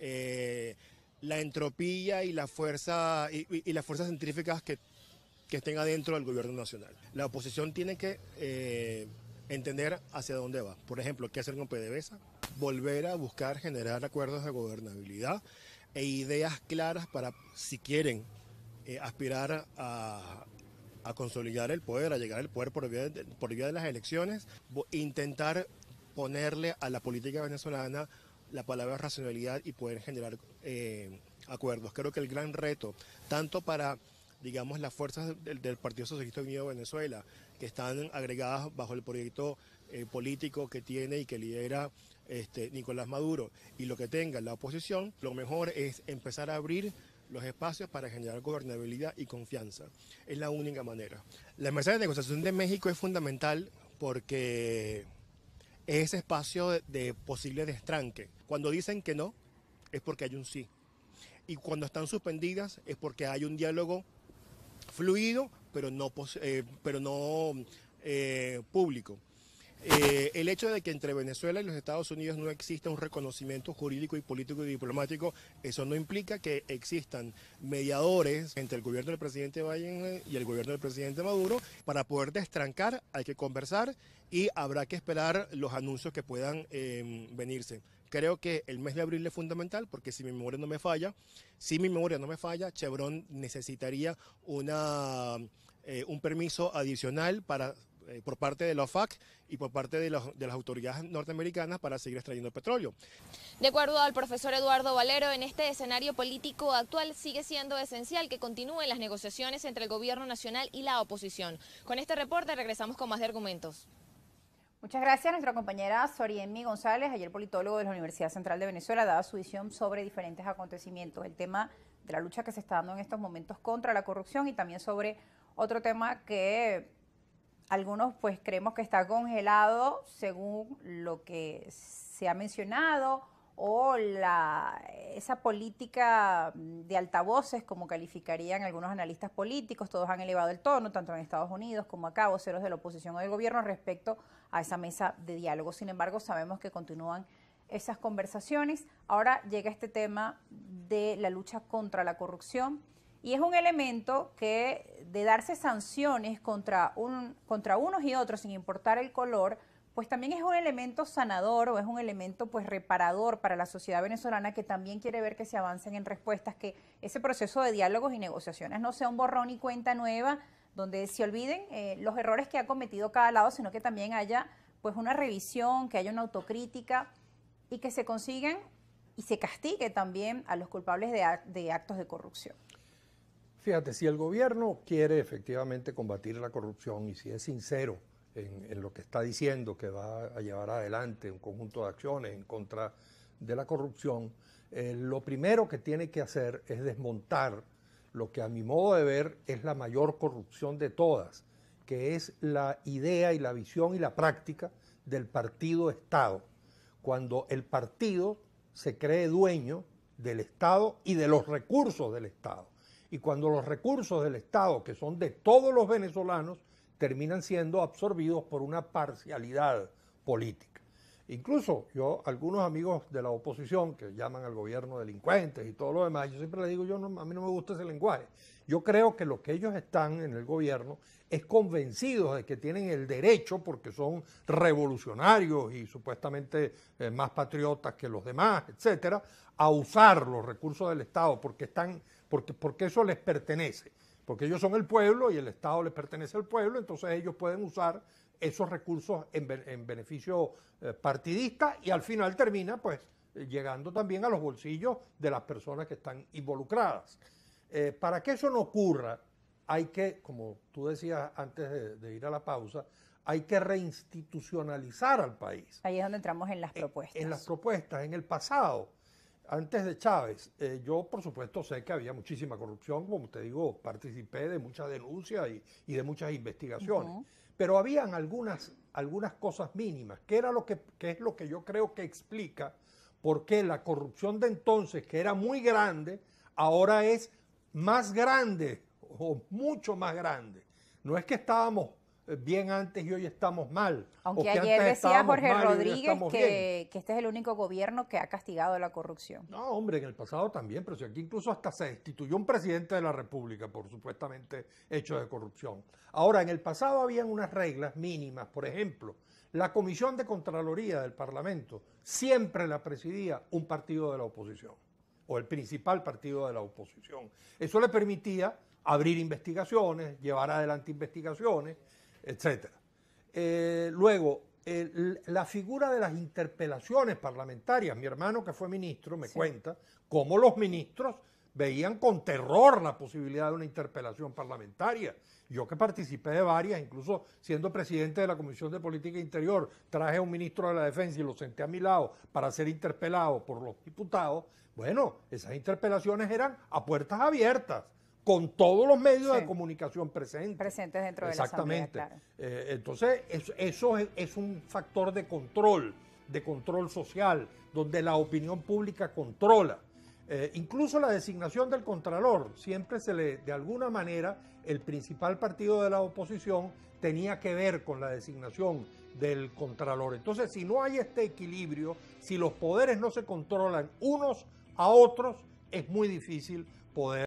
Eh, la entropía y la fuerza y, las fuerzas centríficas que, que, estén adentro del gobierno nacional. La oposición tiene que eh, entender hacia dónde va. Por ejemplo, qué hacer con PDVSA, volver a buscar generar acuerdos de gobernabilidad e ideas claras para si quieren eh, aspirar a, consolidar el poder, a llegar al poder por vía de las elecciones, intentar ponerle a la política venezolana la palabra racionalidad y poder generar eh, acuerdos. Creo que el gran reto, tanto para digamos, las fuerzas del, Partido Socialista Unido de Venezuela, que están agregadas bajo el proyecto eh, político que tiene y que lidera este, Nicolás Maduro, y lo que tenga la oposición, lo mejor es empezar a abrir los espacios para generar gobernabilidad y confianza. Es la única manera. La mesa de negociación de México es fundamental porque es ese espacio de, posible destranque. Cuando dicen que no, es porque hay un sí. Y cuando están suspendidas, es porque hay un diálogo fluido, pero no, eh, pero no eh, público. Eh, el hecho de que entre Venezuela y los Estados Unidos no exista un reconocimiento jurídico y político y diplomático, eso no implica que existan mediadores entre el gobierno del presidente Biden eh, y el gobierno del presidente Maduro para poder destrancar, hay que conversar y habrá que esperar los anuncios que puedan em, venirse. Creo que el mes de abril es fundamental porque si mi memoria no me falla, si mi memoria no me falla, Chevron necesitaría una, eh, un permiso adicional para eh, por parte de la OFAC y por parte de, de las autoridades norteamericanas para seguir extrayendo petróleo. De acuerdo al profesor Eduardo Valero, en este escenario político actual sigue siendo esencial que continúen las negociaciones entre el gobierno nacional y la oposición. Con este reporte regresamos con más de argumentos. Muchas gracias a nuestra compañera Soriemi González, ayer politólogo de la Universidad Central de Venezuela, daba su visión sobre diferentes acontecimientos, el tema de la lucha que se está dando en estos momentos contra la corrupción y también sobre otro tema que algunos pues creemos que está congelado según lo que se ha mencionado o la, esa política de altavoces, como calificarían algunos analistas políticos, todos han elevado el tono, tanto en Estados Unidos como acá, voceros de la oposición o del gobierno respecto a esa mesa de diálogo. Sin embargo, sabemos que continúan esas conversaciones. Ahora llega este tema de la lucha contra la corrupción y es un elemento que de darse sanciones contra, un, contra unos y otros sin importar el color, pues también es un elemento sanador o es un elemento pues reparador para la sociedad venezolana que también quiere ver que se avancen en respuestas, que ese proceso de diálogos y negociaciones no sea un borrón y cuenta nueva, donde se olviden eh, los errores que ha cometido cada lado, sino que también haya pues una revisión, que haya una autocrítica y que se consigan y se castigue también a los culpables de actos de corrupción. Fíjate, si el gobierno quiere efectivamente combatir la corrupción y si es sincero en, lo que está diciendo que va a llevar adelante un conjunto de acciones en contra de la corrupción, eh, lo primero que tiene que hacer es desmontar lo que a mi modo de ver es la mayor corrupción de todas, que es la idea y la visión y la práctica del partido Estado, cuando el partido se cree dueño del Estado y de los recursos del Estado y cuando los recursos del Estado, que son de todos los venezolanos, terminan siendo absorbidos por una parcialidad política. Incluso yo, algunos amigos de la oposición que llaman al gobierno delincuentes y todo lo demás, yo siempre les digo, yo a mí no me gusta ese lenguaje. Yo creo que los que ellos están en el gobierno es convencidos de que tienen el derecho, porque son revolucionarios y supuestamente eh, más patriotas que los demás, etcétera, a usar los recursos del Estado, porque están porque, porque eso les pertenece, porque ellos son el pueblo y el Estado les pertenece al pueblo, entonces ellos pueden usar esos recursos en, beneficio eh, partidista y al final termina pues llegando también a los bolsillos de las personas que están involucradas. Eh, para que eso no ocurra, hay que, como tú decías antes de, ir a la pausa, hay que reinstitucionalizar al país. Ahí es donde entramos en las propuestas. Eh, en las propuestas, en el pasado. Antes de Chávez, eh, yo por supuesto sé que había muchísima corrupción, como te digo, participé de muchas denuncias y, de muchas investigaciones, pero habían algunas, algunas cosas mínimas, que, era lo que, que es lo que yo creo que explica por qué la corrupción de entonces, que era muy grande, ahora es más grande o mucho más grande. No es que estábamos bien antes y hoy estamos mal. Aunque ayer decía Jorge Rodríguez que, este es el único gobierno que ha castigado la corrupción. No, hombre, en el pasado también, pero si aquí incluso hasta se destituyó un presidente de la República por supuestamente hecho de corrupción. Ahora, en el pasado habían unas reglas mínimas, por ejemplo, la Comisión de Contraloría del Parlamento siempre la presidía un partido de la oposición o el principal partido de la oposición. Eso le permitía abrir investigaciones, llevar adelante investigaciones, etcétera. Eh, luego, la figura de las interpelaciones parlamentarias, mi hermano que fue ministro me cuenta cómo los ministros veían con terror la posibilidad de una interpelación parlamentaria. Yo que participé de varias, incluso siendo presidente de la Comisión de Política Interior, traje a un ministro de la Defensa y lo senté a mi lado para ser interpelado por los diputados. Bueno, esas interpelaciones eran a puertas abiertas con todos los medios de comunicación presentes. Presentes dentro de la Asamblea, Exactamente. Eh, entonces, eso, es, un factor de control, de control social, donde la opinión pública controla. Eh, incluso la designación del Contralor, siempre se le, de alguna manera, el principal partido de la oposición tenía que ver con la designación del Contralor. Entonces, si no hay este equilibrio, si los poderes no se controlan unos a otros, es muy difícil poder...